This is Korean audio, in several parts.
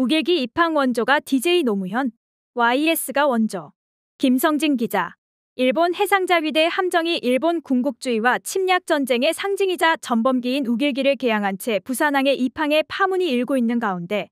우객이 입항 원조가 DJ 노무현, YS가 원조, 김성진 기자. 일본 해상자위대 함정이 일본 군국주의와 침략 전쟁의 상징이자 전범기인 우길기를 개항한 채부산항에 입항에 파문이 일고 있는 가운데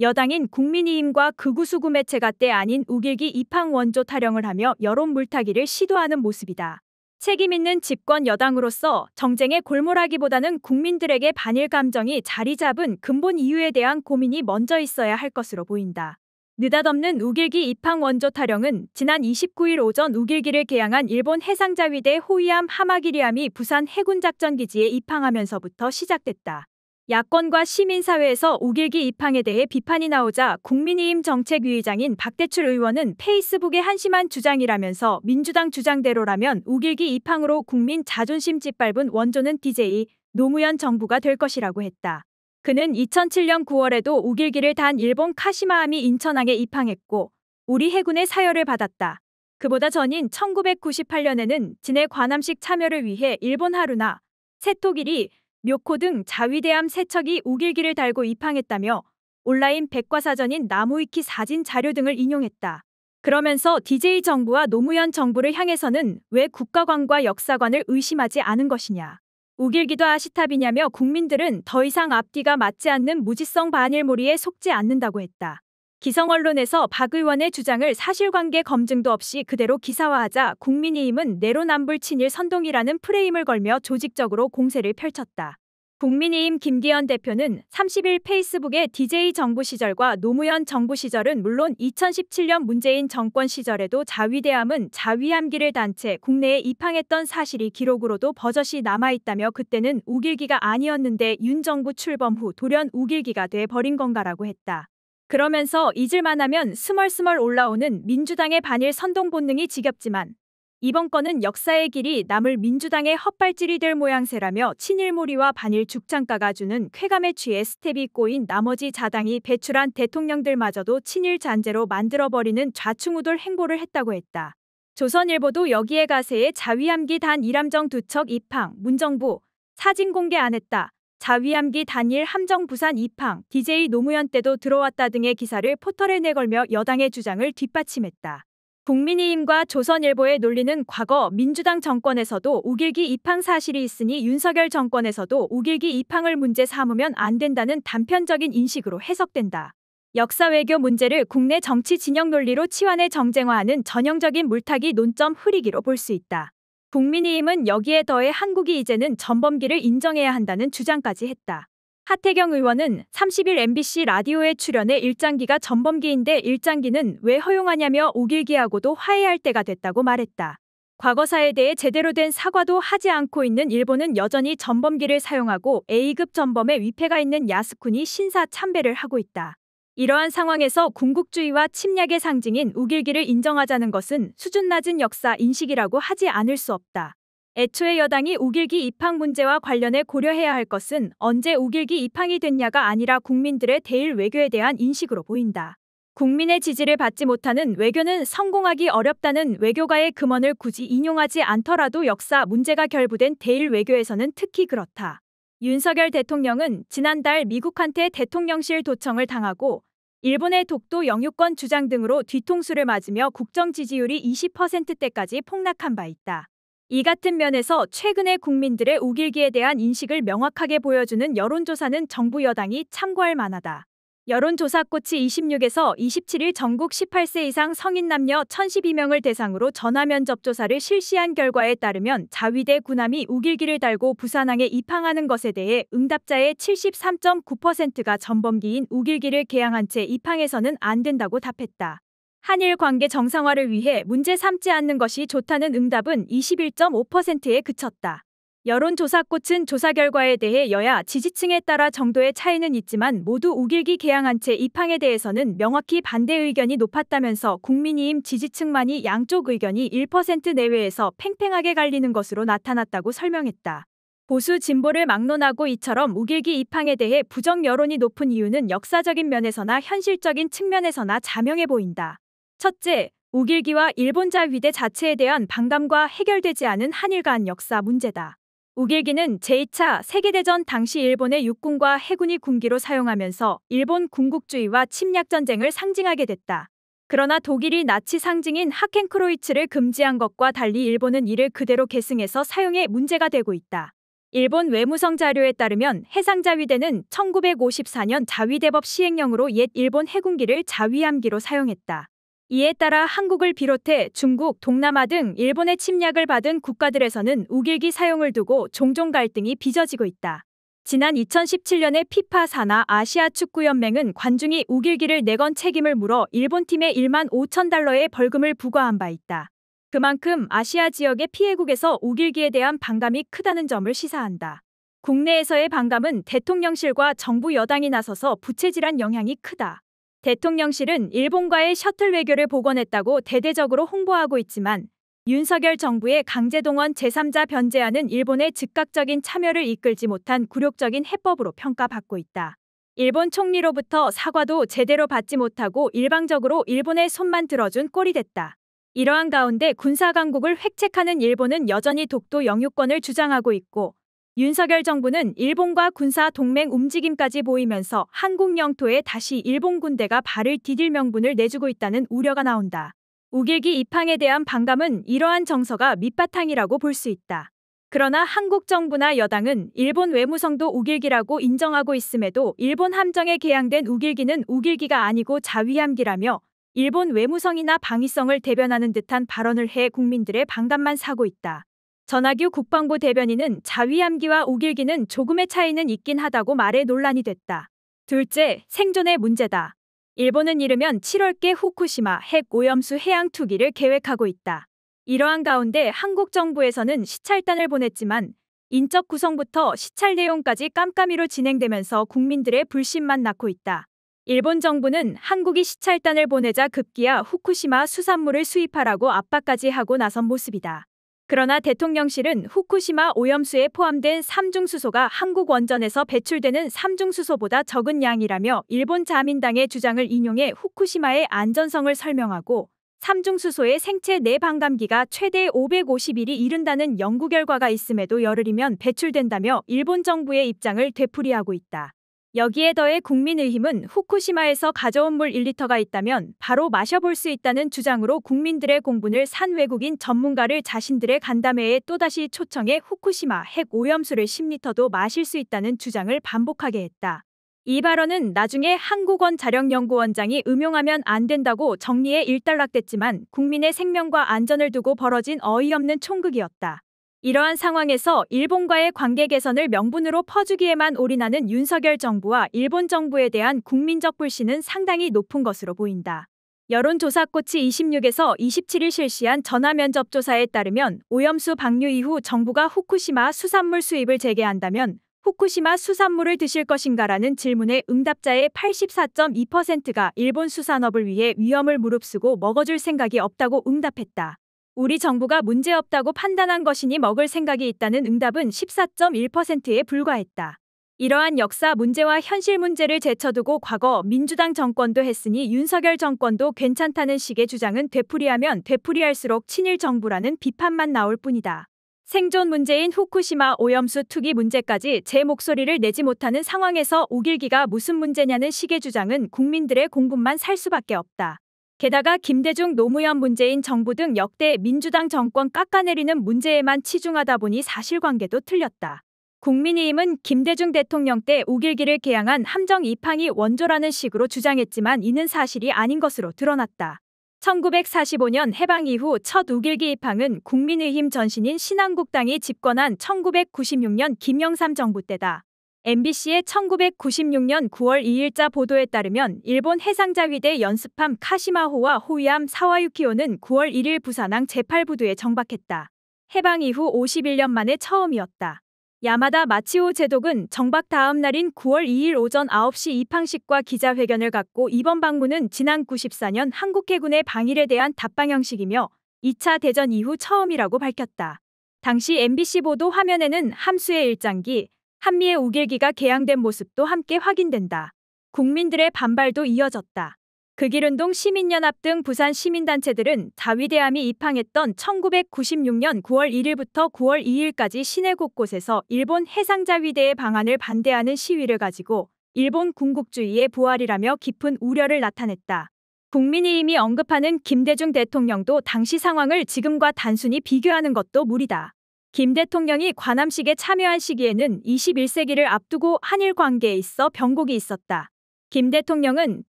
여당인 국민이힘과 극우수구 매체가 때 아닌 우길기 입항 원조 타령을 하며 여론 물타기를 시도하는 모습이다. 책임 있는 집권 여당으로서 정쟁에 골몰하기보다는 국민들에게 반일 감정이 자리 잡은 근본 이유에 대한 고민이 먼저 있어야 할 것으로 보인다. 느닷없는 우길기 입항 원조 타령은 지난 29일 오전 우길기를 개항한 일본 해상자위대 호위함 하마기리함이 부산 해군작전기지에 입항하면서부터 시작됐다. 야권과 시민사회에서 오길기 입항에 대해 비판이 나오자 국민의힘 정책위의장인 박대출 의원은 페이스북의 한심한 주장이라면서 민주당 주장대로라면 오길기 입항으로 국민 자존심 짓밟은 원조는 DJ 노무현 정부가 될 것이라고 했다. 그는 2007년 9월에도 오길기를 단 일본 카시마함이 인천항에 입항했고 우리 해군의 사열을 받았다. 그보다 전인 1998년에는 진해 관함식 참여를 위해 일본 하루나 새토길이 묘코 등자위대함 세척이 우길기를 달고 입항했다며 온라인 백과사전인 나무위키 사진 자료 등을 인용했다. 그러면서 DJ 정부와 노무현 정부를 향해서는 왜 국가관과 역사관을 의심하지 않은 것이냐. 우길기도 아시탑이냐며 국민들은 더 이상 앞뒤가 맞지 않는 무지성 반일몰이에 속지 않는다고 했다. 기성 언론에서 박 의원의 주장을 사실관계 검증도 없이 그대로 기사화하자 국민의힘은 내로남불 친일 선동이라는 프레임을 걸며 조직적으로 공세를 펼쳤다. 국민의힘 김기현 대표는 30일 페이스북에 DJ 정부 시절과 노무현 정부 시절은 물론 2017년 문재인 정권 시절에도 자위대함은 자위함기를 단체 국내에 입항했던 사실이 기록으로도 버젓이 남아있다며 그때는 우길기가 아니었는데 윤 정부 출범 후 돌연 우길기가 돼버린 건가라고 했다. 그러면서 잊을만하면 스멀스멀 올라오는 민주당의 반일 선동 본능이 지겹지만 이번 건은 역사의 길이 남을 민주당의 헛발질이 될 모양새라며 친일몰이와 반일 죽창가가 주는 쾌감에 취해 스텝이 꼬인 나머지 자당이 배출한 대통령들마저도 친일 잔재로 만들어버리는 좌충우돌 행보를 했다고 했다. 조선일보도 여기에 가세에 자위함기 단 이람정 두척 입항, 문정부, 사진 공개 안 했다. 자위암기 단일 함정 부산 입항, DJ 노무현 때도 들어왔다 등의 기사를 포털에 내걸며 여당의 주장을 뒷받침했다. 국민의힘과 조선일보의 논리는 과거 민주당 정권에서도 우길기 입항 사실이 있으니 윤석열 정권에서도 우길기 입항을 문제 삼으면 안 된다는 단편적인 인식으로 해석된다. 역사 외교 문제를 국내 정치 진영 논리로 치환해 정쟁화하는 전형적인 물타기 논점 흐리기로 볼 수 있다. 국민의힘은 여기에 더해 한국이 이제는 전범기를 인정해야 한다는 주장까지 했다. 하태경 의원은 30일 MBC 라디오에 출연해 일장기가 전범기인데 일장기는 왜 허용하냐며 오길기하고도 화해할 때가 됐다고 말했다. 과거사에 대해 제대로 된 사과도 하지 않고 있는 일본은 여전히 전범기를 사용하고 A급 전범의 위패가 있는 야스쿠니 신사 참배를 하고 있다. 이러한 상황에서 궁극주의와 침략의 상징인 우길기를 인정하자는 것은 수준 낮은 역사 인식이라고 하지 않을 수 없다. 애초에 여당이 우길기 입항 문제와 관련해 고려해야 할 것은 언제 우길기 입항이 됐냐가 아니라 국민들의 대일 외교에 대한 인식으로 보인다. 국민의 지지를 받지 못하는 외교는 성공하기 어렵다는 외교가의 금언을 굳이 인용하지 않더라도 역사 문제가 결부된 대일 외교에서는 특히 그렇다. 윤석열 대통령은 지난달 미국한테 대통령실 도청을 당하고 일본의 독도 영유권 주장 등으로 뒤통수를 맞으며 국정 지지율이 20%대까지 폭락한 바 있다. 이 같은 면에서 최근의 국민들의 우길기에 대한 인식을 명확하게 보여주는 여론조사는 정부 여당이 참고할 만하다. 여론조사 꽃이 26에서 27일 전국 18세 이상 성인 남녀 1012명을 대상으로 전화면접 조사를 실시한 결과에 따르면 자위대 군함이 우길기를 달고 부산항에 입항하는 것에 대해 응답자의 73.9%가 전범기인 우길기를 개항한 채 입항해서는 안 된다고 답했다. 한일 관계 정상화를 위해 문제 삼지 않는 것이 좋다는 응답은 21.5%에 그쳤다. 여론조사꽃은 조사 결과에 대해 여야 지지층에 따라 정도의 차이는 있지만 모두 우길기 개항한 채 입항에 대해서는 명확히 반대 의견이 높았다면서 국민이임 지지층만이 양쪽 의견이 1% 내외에서 팽팽하게 갈리는 것으로 나타났다고 설명했다. 보수 진보를 막론하고 이처럼 우길기 입항에 대해 부정 여론이 높은 이유는 역사적인 면에서나 현실적인 측면에서나 자명해 보인다. 첫째, 우길기와 일본자 위대 자체에 대한 반감과 해결되지 않은 한일 간 역사 문제다. 우길기는 제2차 세계대전 당시 일본의 육군과 해군이 군기로 사용하면서 일본 군국주의와 침략전쟁을 상징하게 됐다. 그러나 독일이 나치 상징인 하켄크로이츠를 금지한 것과 달리 일본은 이를 그대로 계승해서 사용해 문제가 되고 있다. 일본 외무성 자료에 따르면 해상자위대는 1954년 자위대법 시행령으로 옛 일본 해군기를 자위함기로 사용했다. 이에 따라 한국을 비롯해 중국, 동남아 등 일본의 침략을 받은 국가들에서는 우길기 사용을 두고 종종 갈등이 빚어지고 있다. 지난 2017년에 피파 사나 아시아 축구연맹은 관중이 우길기를 내건 책임을 물어 일본팀에 1만 5천 달러의 벌금을 부과한 바 있다. 그만큼 아시아 지역의 피해국에서 우길기에 대한 반감이 크다는 점을 시사한다. 국내에서의 반감은 대통령실과 정부 여당이 나서서 부채질한 영향이 크다. 대통령실은 일본과의 셔틀 외교를 복원했다고 대대적으로 홍보하고 있지만 윤석열 정부의 강제동원 제3자 변제안은 일본의 즉각적인 참여를 이끌지 못한 굴욕적인 해법으로 평가받고 있다. 일본 총리로부터 사과도 제대로 받지 못하고 일방적으로 일본의 손만 들어준 꼴이 됐다. 이러한 가운데 군사강국을 획책하는 일본은 여전히 독도 영유권을 주장하고 있고 윤석열 정부는 일본과 군사 동맹 움직임까지 보이면서 한국 영토에 다시 일본 군대가 발을 디딜 명분을 내주고 있다는 우려가 나온다. 우길기 입항에 대한 반감은 이러한 정서가 밑바탕이라고 볼 수 있다. 그러나 한국 정부나 여당은 일본 외무성도 우길기라고 인정하고 있음에도 일본 함정에 개항된 우길기는 우길기가 아니고 자위함기라며 일본 외무성이나 방위성을 대변하는 듯한 발언을 해 국민들의 반감만 사고 있다. 전학규 국방부 대변인은 자위암기와 오길기는 조금의 차이는 있긴 하다고 말해 논란이 됐다. 둘째, 생존의 문제다. 일본은 이르면 7월께 후쿠시마 핵 오염수 해양 투기를 계획하고 있다. 이러한 가운데 한국 정부에서는 시찰단을 보냈지만 인적 구성부터 시찰 내용까지 깜깜이로 진행되면서 국민들의 불신만 낳고 있다. 일본 정부는 한국이 시찰단을 보내자 급기야 후쿠시마 수산물을 수입하라고 압박까지 하고 나선 모습이다. 그러나 대통령실은 후쿠시마 오염수에 포함된 삼중수소가 한국 원전에서 배출되는 삼중수소보다 적은 양이라며 일본 자민당의 주장을 인용해 후쿠시마의 안전성을 설명하고 삼중수소의 생체 내방감기가 최대 550일이 이른다는 연구 결과가 있음에도 열흘이면 배출된다며 일본 정부의 입장을 되풀이하고 있다. 여기에 더해 국민의힘은 후쿠시마에서 가져온 물 1리터가 있다면 바로 마셔볼 수 있다는 주장으로 국민들의 공분을 산 외국인 전문가를 자신들의 간담회에 또다시 초청해 후쿠시마 핵 오염수를 10리터도 마실 수 있다는 주장을 반복하게 했다. 이 발언은 나중에 한국원 자력연구원장이 음용하면 안 된다고 정리에 일단락됐지만 국민의 생명과 안전을 두고 벌어진 어이없는 총극이었다. 이러한 상황에서 일본과의 관계 개선을 명분으로 퍼주기에만 올인하는 윤석열 정부와 일본 정부에 대한 국민적 불신은 상당히 높은 것으로 보인다. 여론조사꽃치 26에서 27일 실시한 전화면접조사에 따르면 오염수 방류 이후 정부가 후쿠시마 수산물 수입을 재개한다면 후쿠시마 수산물을 드실 것인가라는 질문에 응답자의 84.2%가 일본 수산업을 위해 위험을 무릅쓰고 먹어줄 생각이 없다고 응답했다. 우리 정부가 문제없다고 판단한 것이니 먹을 생각이 있다는 응답은 14.1%에 불과했다. 이러한 역사 문제와 현실 문제를 제쳐두고 과거 민주당 정권도 했으니 윤석열 정권도 괜찮다는 식의 주장은 되풀이하면 되풀이할수록 친일 정부라는 비판만 나올 뿐이다. 생존 문제인 후쿠시마 오염수 투기 문제까지 제 목소리를 내지 못하는 상황에서 오길기가 무슨 문제냐는 식의 주장은 국민들의 공분만 살 수밖에 없다. 게다가 김대중 노무현 문재인 정부 등 역대 민주당 정권 깎아내리는 문제에만 치중하다 보니 사실관계도 틀렸다. 국민의힘은 김대중 대통령 때 우길기를 개항한 함정 입항이 원조라는 식으로 주장했지만 이는 사실이 아닌 것으로 드러났다. 1945년 해방 이후 첫 우길기 입항은 국민의힘 전신인 신한국당이 집권한 1996년 김영삼 정부 때다. MBC의 1996년 9월 2일자 보도에 따르면 일본 해상자위대 연습함 카시마호와 호위함 사와유키호는 9월 1일 부산항 제8부두에 정박했다. 해방 이후 51년 만에 처음이었다. 야마다 마치오 제독은 정박 다음 날인 9월 2일 오전 9시 입항식과 기자회견을 갖고 이번 방문은 지난 94년 한국 해군의 방일에 대한 답방 형식이며 2차 대전 이후 처음이라고 밝혔다. 당시 MBC 보도 화면에는 함수의 일장기, 한미의 우길기가 개양된 모습도 함께 확인된다. 국민들의 반발도 이어졌다. 극일운동 그 시민연합 등 부산 시민단체들은 자위대함이 입항했던 1996년 9월 1일부터 9월 2일까지 시내 곳곳에서 일본 해상자위대의 방안을 반대하는 시위를 가지고 일본 군국주의의 부활이라며 깊은 우려를 나타냈다. 국민이 이미 언급하는 김대중 대통령도 당시 상황을 지금과 단순히 비교하는 것도 무리다. 김 대통령이 관함식에 참여한 시기에는 21세기를 앞두고 한일 관계에 있어 변곡이 있었다. 김 대통령은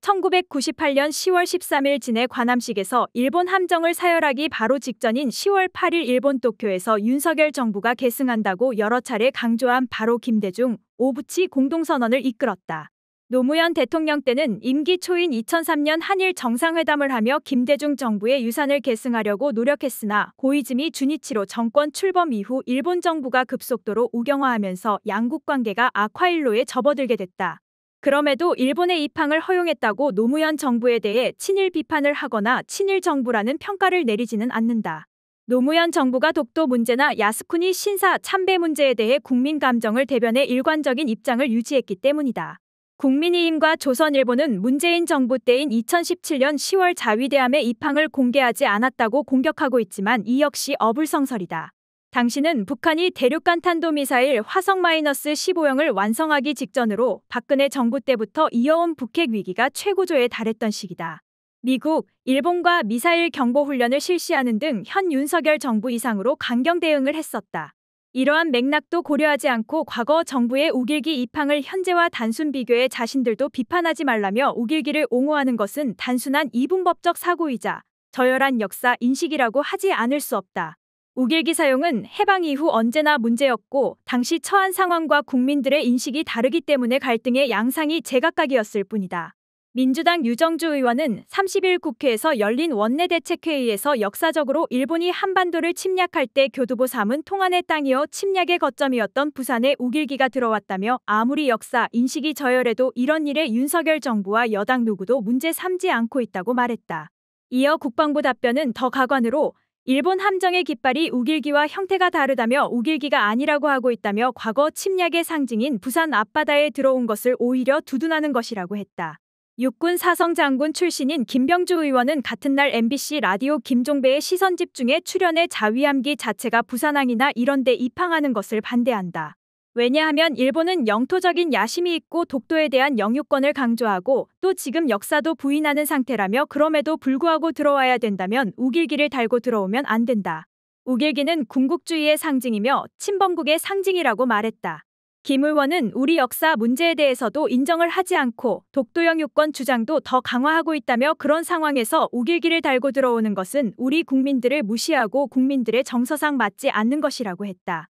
1998년 10월 13일 진해 관함식에서 일본 함정을 사열하기 바로 직전인 10월 8일 일본 도쿄에서 윤석열 정부가 계승한다고 여러 차례 강조한 바로 김대중, 오부치 공동선언을 이끌었다. 노무현 대통령 때는 임기 초인 2003년 한일 정상회담을 하며 김대중 정부의 유산을 계승하려고 노력했으나 고이즈미 준이치로 정권 출범 이후 일본 정부가 급속도로 우경화하면서 양국 관계가 악화일로에 접어들게 됐다. 그럼에도 일본의 입항을 허용했다고 노무현 정부에 대해 친일 비판을 하거나 친일 정부라는 평가를 내리지는 않는다. 노무현 정부가 독도 문제나 야스쿠니 신사 참배 문제에 대해 국민 감정을 대변해 일관적인 입장을 유지했기 때문이다. 국민의힘과 조선일보는 문재인 정부 때인 2017년 10월 자위대함의 입항을 공개하지 않았다고 공격하고 있지만 이 역시 어불성설이다. 당시는 북한이 대륙간 탄도미사일 화성-15형을 완성하기 직전으로 박근혜 정부 때부터 이어온 북핵 위기가 최고조에 달했던 시기다. 미국, 일본과 미사일 경보 훈련을 실시하는 등 현 윤석열 정부 이상으로 강경 대응을 했었다. 이러한 맥락도 고려하지 않고 과거 정부의 우길기 입항을 현재와 단순 비교해 자신들도 비판하지 말라며 우길기를 옹호하는 것은 단순한 이분법적 사고이자 저열한 역사 인식이라고 하지 않을 수 없다. 우길기 사용은 해방 이후 언제나 문제였고 당시 처한 상황과 국민들의 인식이 다르기 때문에 갈등의 양상이 제각각이었을 뿐이다. 민주당 유정주 의원은 30일 국회에서 열린 원내대책회의에서 역사적으로 일본이 한반도를 침략할 때 교두보 삼은 통안의 땅이어 침략의 거점이었던 부산에 우길기가 들어왔다며 아무리 역사 인식이 저열해도 이런 일에 윤석열 정부와 여당 누구도 문제 삼지 않고 있다고 말했다. 이어 국방부 답변은 더 가관으로 일본 함정의 깃발이 우길기와 형태가 다르다며 우길기가 아니라고 하고 있다며 과거 침략의 상징인 부산 앞바다에 들어온 것을 오히려 두둔하는 것이라고 했다. 육군 사성 장군 출신인 김병주 의원은 같은 날 MBC 라디오 김종배의 시선 집중에 출연해 자위함기 자체가 부산항이나 이런 데 입항하는 것을 반대한다. 왜냐하면 일본은 영토적인 야심이 있고 독도에 대한 영유권을 강조하고 또 지금 역사도 부인하는 상태라며 그럼에도 불구하고 들어와야 된다면 우길기를 달고 들어오면 안 된다. 우길기는 궁극주의의 상징이며 친범국의 상징이라고 말했다. 김울원은 우리 역사 문제에 대해서도 인정을 하지 않고 독도영 유권 주장도 더 강화하고 있다며 그런 상황에서 우길기를 달고 들어오는 것은 우리 국민들을 무시하고 국민들의 정서상 맞지 않는 것이라고 했다.